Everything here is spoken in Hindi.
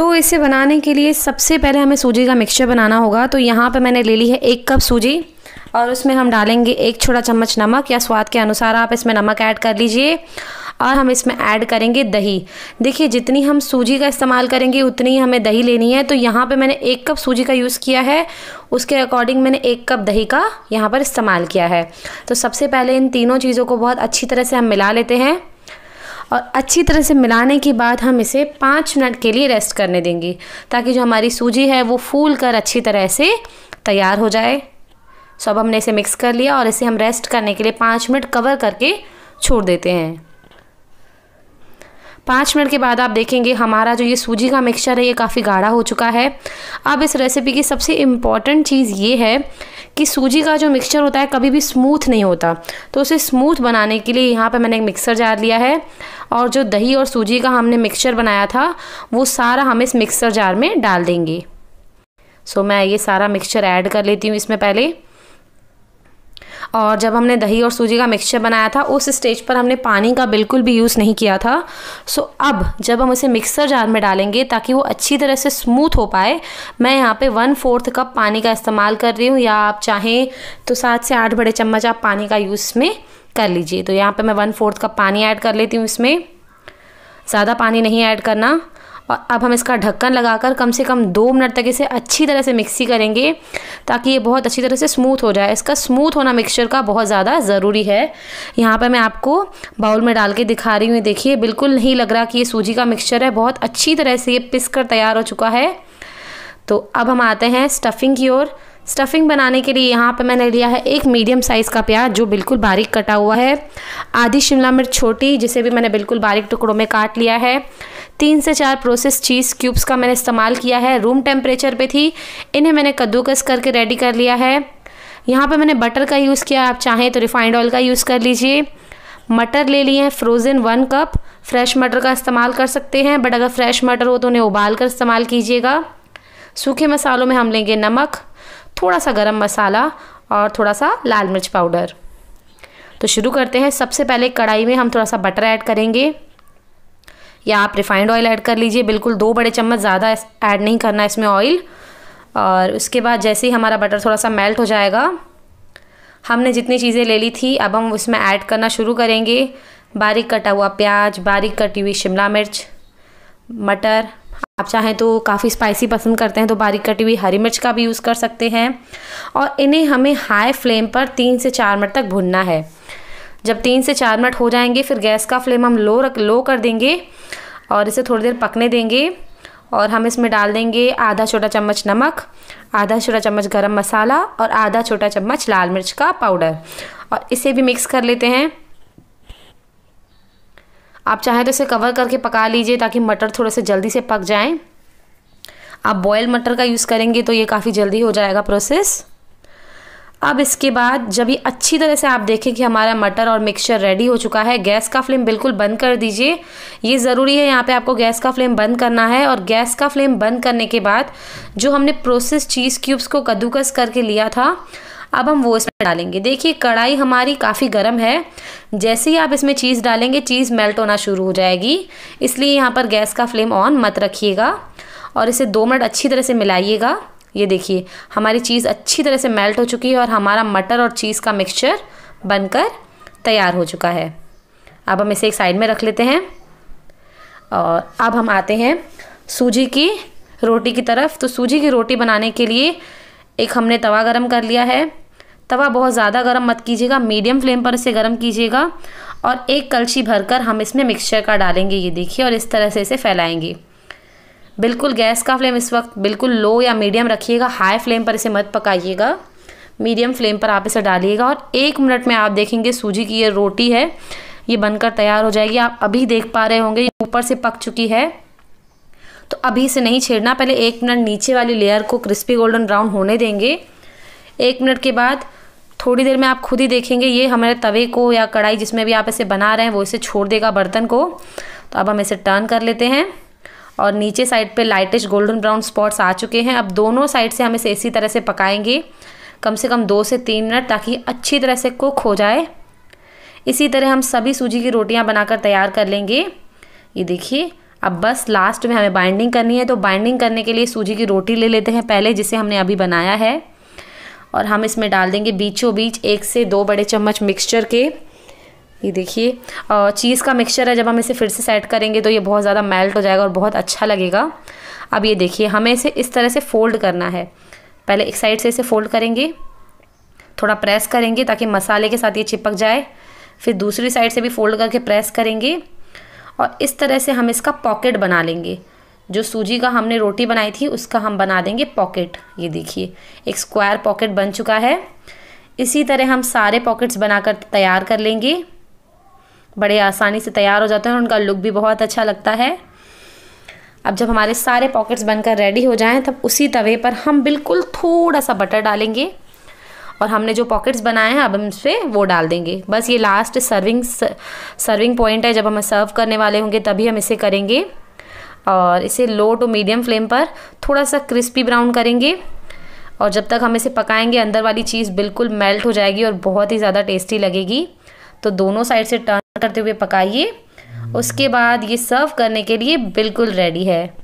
तो इसे बनाने के लिए सबसे पहले हमें सूजी का मिक्सचर बनाना होगा तो यहाँ पे मैंने ले ली है एक कप सूजी और उसमें हम डालेंगे एक छोटा चम्मच नमक या स्वाद के अनुसार आप इसमें नमक ऐड कर लीजिए और हम इसमें ऐड करेंगे दही देखिए जितनी हम सूजी का इस्तेमाल करेंगे उतनी ही हमें दही लेनी है तो यहाँ पे मैंने एक कप सूजी का यूज़ किया है उसके अकॉर्डिंग मैंने एक कप दही का यहाँ पर इस्तेमाल किया है तो सबसे पहले इन तीनों चीज़ों को बहुत अच्छी तरह से हम मिला लेते हैं और अच्छी तरह से मिलाने के बाद हम इसे पाँच मिनट के लिए रेस्ट करने देंगे ताकि जो हमारी सूजी है वो फूल कर अच्छी तरह से तैयार हो जाए सो अब हमने इसे मिक्स कर लिया और इसे हम रेस्ट करने के लिए पाँच मिनट कवर करके छोड़ देते हैं पाँच मिनट के बाद आप देखेंगे हमारा जो ये सूजी का मिक्सचर है ये काफ़ी गाढ़ा हो चुका है अब इस रेसिपी की सबसे इम्पॉर्टेंट चीज़ ये है कि सूजी का जो मिक्सचर होता है कभी भी स्मूथ नहीं होता तो उसे स्मूथ बनाने के लिए यहाँ पर मैंने एक मिक्सर जार लिया है और जो दही और सूजी का हमने मिक्सचर बनाया था वो सारा हम इस मिक्सर जार में डाल देंगे सो मैं ये सारा मिक्सचर ऐड कर लेती हूँ इसमें पहले और जब हमने दही और सूजी का मिक्सचर बनाया था उस स्टेज पर हमने पानी का बिल्कुल भी यूज़ नहीं किया था सो अब जब हम इसे मिक्सर जार में डालेंगे ताकि वो अच्छी तरह से स्मूथ हो पाए मैं यहाँ पे वन फोर्थ कप पानी का इस्तेमाल कर रही हूँ या आप चाहें तो सात से आठ बड़े चम्मच आप पानी का यूज़ में कर लीजिए तो यहाँ पर मैं वन फोर्थ कप पानी ऐड कर लेती हूँ इसमें ज़्यादा पानी नहीं ऐड करना और अब हम इसका ढक्कन लगाकर कम से कम दो मिनट तक इसे अच्छी तरह से मिक्सी करेंगे ताकि ये बहुत अच्छी तरह से स्मूथ हो जाए इसका स्मूथ होना मिक्सचर का बहुत ज़्यादा ज़रूरी है यहाँ पर मैं आपको बाउल में डाल के दिखा रही हूँ देखिए बिल्कुल नहीं लग रहा कि ये सूजी का मिक्सचर है बहुत अच्छी तरह से ये पिस कर तैयार हो चुका है तो अब हम आते हैं स्टफ़िंग की ओर स्टफ़िंग बनाने के लिए यहाँ पर मैंने लिया है एक मीडियम साइज़ का प्याज जो बिल्कुल बारीक कटा हुआ है आधी शिमला मिर्च छोटी जिसे भी मैंने बिल्कुल बारीक टुकड़ों में काट लिया है तीन से चार प्रोसेस चीज़ क्यूब्स का मैंने इस्तेमाल किया है रूम टेम्परेचर पे थी इन्हें मैंने कद्दूकस करके रेडी कर लिया है यहाँ पे मैंने बटर का यूज़ किया आप चाहें तो रिफाइंड ऑयल का यूज़ कर लीजिए मटर ले लिए हैं फ्रोज़न वन कप फ्रेश मटर का इस्तेमाल कर सकते हैं बट अगर फ्रेश मटर हो तो उन्हें उबाल कर इस्तेमाल कीजिएगा सूखे मसालों में हम लेंगे नमक थोड़ा सा गरम मसाला और थोड़ा सा लाल मिर्च पाउडर तो शुरू करते हैं सबसे पहले कढ़ाई में हम थोड़ा सा बटर ऐड करेंगे या आप रिफाइंड ऑयल ऐड कर लीजिए बिल्कुल दो बड़े चम्मच ज़्यादा ऐड नहीं करना इसमें ऑयल और उसके बाद जैसे ही हमारा बटर थोड़ा सा मेल्ट हो जाएगा हमने जितनी चीज़ें ले ली थी अब हम उसमें ऐड करना शुरू करेंगे बारीक कटा हुआ प्याज बारीक कटी हुई शिमला मिर्च मटर आप चाहें तो काफ़ी स्पाइसी पसंद करते हैं तो बारीक कटी हुई हरी मिर्च का भी यूज़ कर सकते हैं और इन्हें हमें हाई फ्लेम पर तीन से चार मिनट तक भुनना है जब तीन से चार मिनट हो जाएंगे फिर गैस का फ्लेम हम लो रख लो कर देंगे और इसे थोड़ी देर पकने देंगे और हम इसमें डाल देंगे आधा छोटा चम्मच नमक आधा छोटा चम्मच गरम मसाला और आधा छोटा चम्मच लाल मिर्च का पाउडर और इसे भी मिक्स कर लेते हैं आप चाहें तो इसे कवर करके पका लीजिए ताकि मटर थोड़े से जल्दी से पक जाएं आप बॉयल मटर का यूज़ करेंगे तो ये काफ़ी जल्दी हो जाएगा प्रोसेस अब इसके बाद जब ये अच्छी तरह से आप देखें कि हमारा मटर और मिक्सचर रेडी हो चुका है गैस का फ्लेम बिल्कुल बंद कर दीजिए ये ज़रूरी है यहाँ पे आपको गैस का फ्लेम बंद करना है और गैस का फ्लेम बंद करने के बाद जो हमने प्रोसेस चीज़ क्यूब्स को कद्दूकस करके लिया था अब हम वो इसमें डालेंगे देखिए कढ़ाई हमारी काफ़ी गर्म है जैसे ही आप इसमें चीज़ डालेंगे चीज़ मेल्ट होना शुरू हो जाएगी इसलिए यहाँ पर गैस का फ्लेम ऑन मत रखिएगा और इसे दो मिनट अच्छी तरह से मिलाइएगा ये देखिए हमारी चीज़ अच्छी तरह से मेल्ट हो चुकी है और हमारा मटर और चीज़ का मिक्सचर बनकर तैयार हो चुका है अब हम इसे एक साइड में रख लेते हैं और अब हम आते हैं सूजी की रोटी की तरफ तो सूजी की रोटी बनाने के लिए एक हमने तवा गरम कर लिया है तवा बहुत ज़्यादा गर्म मत कीजिएगा मीडियम फ्लेम पर इसे गर्म कीजिएगा और एक कलछी भरकर हम इसमें मिक्सचर का डालेंगे ये देखिए और इस तरह से इसे फैलाएंगे बिल्कुल गैस का फ्लेम इस वक्त बिल्कुल लो या मीडियम रखिएगा हाई फ्लेम पर इसे मत पकाइएगा मीडियम फ्लेम पर आप इसे डालिएगा और एक मिनट में आप देखेंगे सूजी की ये रोटी है ये बनकर तैयार हो जाएगी आप अभी देख पा रहे होंगे ऊपर से पक चुकी है तो अभी इसे नहीं छेड़ना पहले एक मिनट नीचे वाली लेयर को क्रिस्पी गोल्डन ब्राउन होने देंगे एक मिनट के बाद थोड़ी देर में आप खुद ही देखेंगे ये हमारे तवे को या कढ़ाई जिसमें भी आप इसे बना रहे हैं वो इसे छोड़ देगा बर्तन को तो अब हम इसे टर्न कर लेते हैं और नीचे साइड पे लाइटिश गोल्डन ब्राउन स्पॉट्स आ चुके हैं अब दोनों साइड से हम इसे इसी तरह से पकाएंगे कम से कम दो से तीन मिनट ताकि अच्छी तरह से कुक हो जाए इसी तरह हम सभी सूजी की रोटियां बनाकर तैयार कर लेंगे ये देखिए अब बस लास्ट में हमें बाइंडिंग करनी है तो बाइंडिंग करने के लिए सूजी की रोटी ले लेते हैं पहले जिसे हमने अभी बनाया है और हम इसमें डाल देंगे बीचों बीच एक से दो बड़े चम्मच मिक्सचर के ये देखिए चीज़ का मिक्सचर है जब हम इसे फिर से सेट करेंगे तो ये बहुत ज़्यादा मेल्ट हो जाएगा और बहुत अच्छा लगेगा अब ये देखिए हमें इसे इस तरह से फोल्ड करना है पहले एक साइड से इसे फोल्ड करेंगे थोड़ा प्रेस करेंगे ताकि मसाले के साथ ये चिपक जाए फिर दूसरी साइड से भी फोल्ड करके प्रेस करेंगे और इस तरह से हम इसका पॉकेट बना लेंगे जो सूजी का हमने रोटी बनाई थी उसका हम बना देंगे पॉकेट ये देखिए एक स्क्वायर पॉकेट बन चुका है इसी तरह हम सारे पॉकेट्स बनाकर तैयार कर लेंगे बड़े आसानी से तैयार हो जाते हैं और उनका लुक भी बहुत अच्छा लगता है अब जब हमारे सारे पॉकेट्स बनकर रेडी हो जाएं तब उसी तवे पर हम बिल्कुल थोड़ा सा बटर डालेंगे और हमने जो पॉकेट्स बनाए हैं अब हम इस वो डाल देंगे बस ये लास्ट सर्विंग सर्विंग पॉइंट है जब हम सर्व करने वाले होंगे तभी हम इसे करेंगे और इसे लो टू मीडियम फ्लेम पर थोड़ा सा क्रिस्पी ब्राउन करेंगे और जब तक हम इसे पकाएंगे अंदर वाली चीज़ बिल्कुल मेल्ट हो जाएगी और बहुत ही ज़्यादा टेस्टी लगेगी तो दोनों साइड से टर्न करते हुए पकाइए उसके बाद ये सर्व करने के लिए बिल्कुल रेडी है